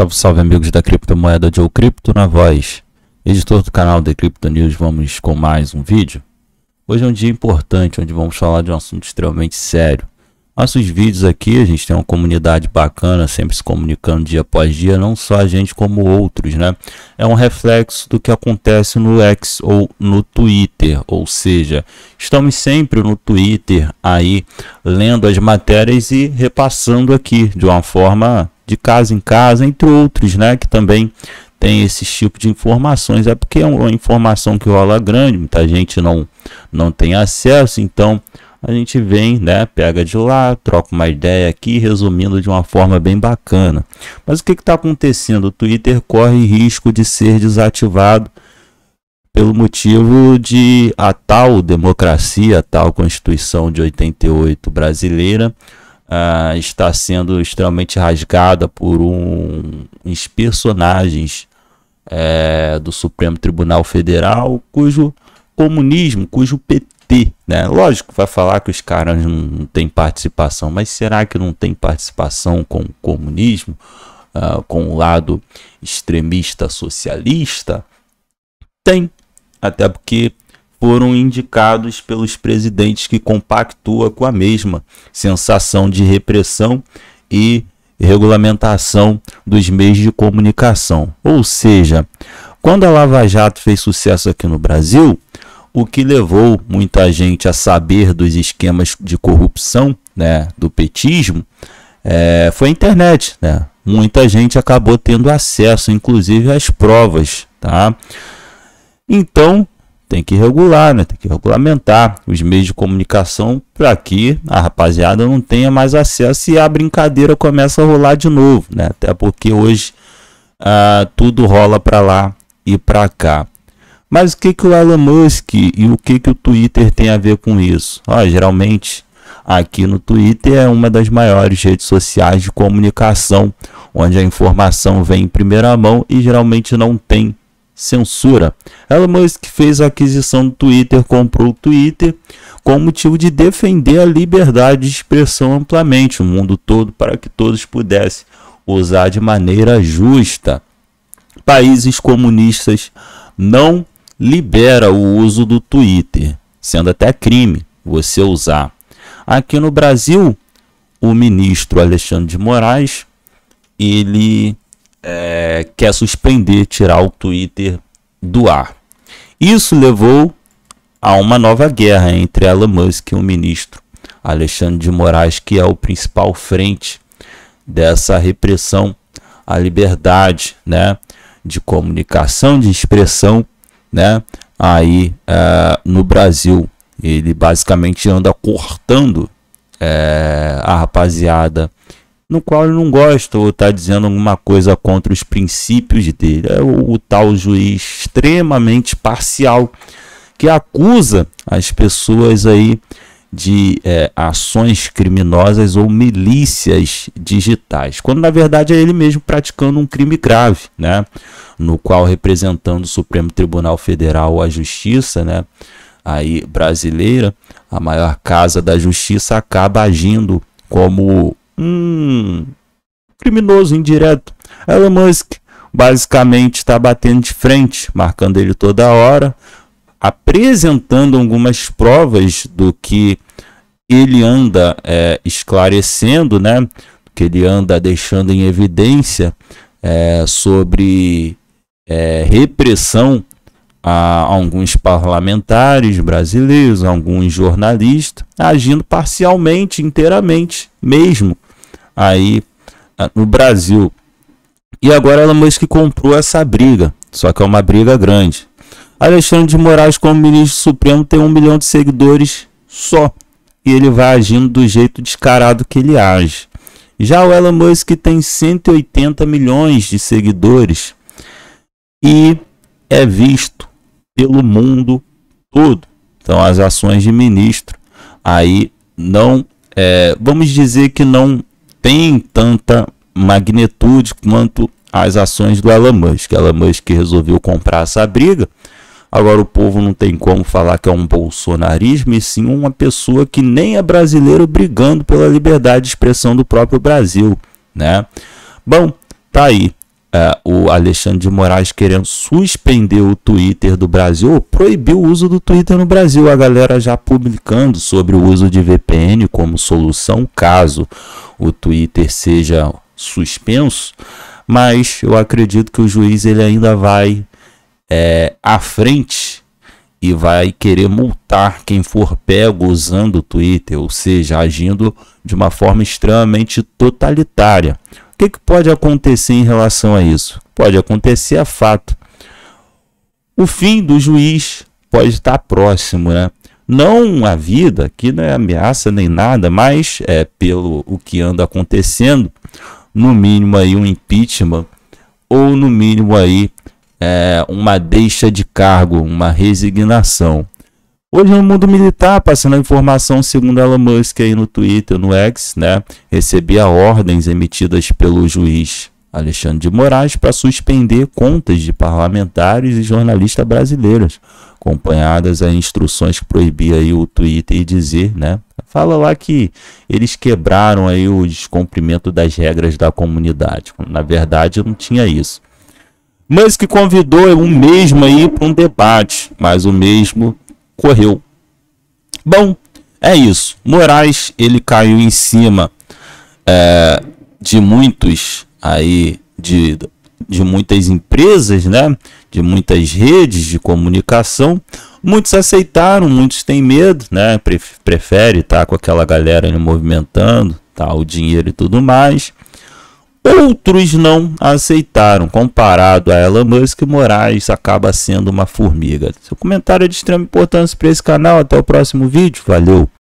Salve, salve amigos da criptomoeda Joe Cripto na voz, editor do canal The Crypto News, vamos com mais um vídeo. Hoje é um dia importante onde vamos falar de um assunto extremamente sério, nossos vídeos aqui, a gente tem uma comunidade bacana, sempre se comunicando dia após dia, não só a gente como outros, né? É um reflexo do que acontece no X ou no Twitter, ou seja, estamos sempre no Twitter aí lendo as matérias e repassando aqui de uma forma de casa em casa, entre outros, né, que também tem esse tipo de informações. É porque é uma informação que rola grande, muita gente não não tem acesso, então a gente vem, né, pega de lá, troca uma ideia aqui, resumindo de uma forma bem bacana. Mas o que está acontecendo? O Twitter corre risco de ser desativado pelo motivo de a tal democracia, a tal Constituição de 88 brasileira, uh, está sendo extremamente rasgada por um, uns personagens é, do Supremo Tribunal Federal, cujo comunismo, cujo PT lógico né? Lógico, vai falar que os caras não têm participação, mas será que não tem participação com o comunismo, uh, com o lado extremista socialista? Tem, até porque foram indicados pelos presidentes que compactua com a mesma sensação de repressão e regulamentação dos meios de comunicação. Ou seja, quando a Lava Jato fez sucesso aqui no Brasil, o que levou muita gente a saber dos esquemas de corrupção né, do petismo é, foi a internet. Né? Muita gente acabou tendo acesso, inclusive, às provas. Tá? Então, tem que regular, né? tem que regulamentar os meios de comunicação para que a rapaziada não tenha mais acesso e a brincadeira começa a rolar de novo. Né? Até porque hoje ah, tudo rola para lá e para cá. Mas o que, que o Elon Musk e o que, que o Twitter tem a ver com isso? Ah, geralmente, aqui no Twitter é uma das maiores redes sociais de comunicação, onde a informação vem em primeira mão e geralmente não tem censura. Elon Musk fez a aquisição do Twitter, comprou o Twitter com o motivo de defender a liberdade de expressão amplamente, o mundo todo, para que todos pudessem usar de maneira justa. Países comunistas não libera o uso do Twitter, sendo até crime você usar. Aqui no Brasil, o ministro Alexandre de Moraes ele é, quer suspender, tirar o Twitter do ar. Isso levou a uma nova guerra entre Elon Musk e o ministro Alexandre de Moraes, que é o principal frente dessa repressão à liberdade né, de comunicação, de expressão né? Aí eh, no Brasil ele basicamente anda cortando eh, a rapaziada no qual ele não gosta ou está dizendo alguma coisa contra os princípios dele. É o, o tal juiz extremamente parcial que acusa as pessoas aí de é, ações criminosas ou milícias digitais, quando na verdade é ele mesmo praticando um crime grave, né? no qual representando o Supremo Tribunal Federal a Justiça, né, aí brasileira, a maior casa da Justiça acaba agindo como um criminoso indireto. Elon Musk basicamente está batendo de frente, marcando ele toda hora, apresentando algumas provas do que ele anda é, esclarecendo, né? Que ele anda deixando em evidência é, sobre é, repressão a alguns parlamentares brasileiros, alguns jornalistas, agindo parcialmente, inteiramente, mesmo aí ah, no Brasil. E agora Elon que comprou essa briga, só que é uma briga grande. Alexandre de Moraes, como ministro supremo, tem um milhão de seguidores só. E ele vai agindo do jeito descarado que ele age. Já o Elon Musk tem 180 milhões de seguidores e é visto pelo mundo todo. Então, as ações de ministro aí não, é, vamos dizer que não tem tanta magnitude quanto as ações do Elon Musk. Elon Musk resolveu comprar essa briga. Agora o povo não tem como falar que é um bolsonarismo e sim uma pessoa que nem é brasileiro brigando pela liberdade de expressão do próprio Brasil, né? Bom, tá aí é, o Alexandre de Moraes querendo suspender o Twitter do Brasil, ou proibir o uso do Twitter no Brasil. A galera já publicando sobre o uso de VPN como solução caso o Twitter seja suspenso. Mas eu acredito que o juiz ele ainda vai é, à frente e vai querer multar quem for pego usando o Twitter, ou seja, agindo de uma forma extremamente totalitária que, que pode acontecer em relação a isso? Pode acontecer a fato. O fim do juiz pode estar próximo, né? Não a vida, que não é ameaça nem nada, mas é pelo o que anda acontecendo, no mínimo aí um impeachment ou no mínimo aí é, uma deixa de cargo, uma resignação. Hoje no mundo militar, passando a informação segundo Elon Musk aí no Twitter, no X, né, recebia ordens emitidas pelo juiz Alexandre de Moraes para suspender contas de parlamentares e jornalistas brasileiros, acompanhadas a instruções que proibia aí o Twitter e dizer, né? Fala lá que eles quebraram aí o descumprimento das regras da comunidade. Na verdade, não tinha isso. Mas que convidou o mesmo aí para um debate, mas o mesmo correu. Bom, é isso. Moraes ele caiu em cima é, de muitos aí de, de muitas empresas, né? De muitas redes de comunicação. Muitos aceitaram, muitos têm medo, né? Prefere estar tá com aquela galera ali movimentando, tá? O dinheiro e tudo mais. Outros não aceitaram. Comparado a Elon Musk, Moraes acaba sendo uma formiga. Seu comentário é de extrema importância para esse canal. Até o próximo vídeo. Valeu!